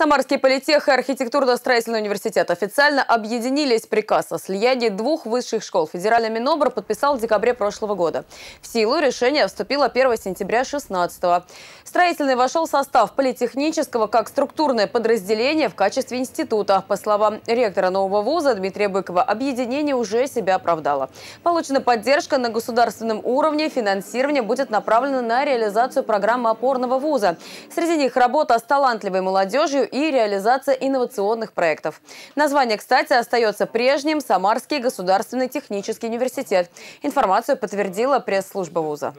Самарский политех и архитектурно-строительный университет официально объединились. Приказ о слиянии двух высших школ федеральный Минобр подписал в декабре прошлого года. В силу решение вступило 1 сентября 2016 Строительный вошел в состав политехнического как структурное подразделение в качестве института. По словам ректора нового вуза Дмитрия Быкова, объединение уже себя оправдало. Получена поддержка на государственном уровне, финансирование будет направлено на реализацию программы опорного вуза. Среди них работа с талантливой молодежью и реализация инновационных проектов. Название, кстати, остается прежним – Самарский государственный технический университет. Информацию подтвердила пресс-служба вуза.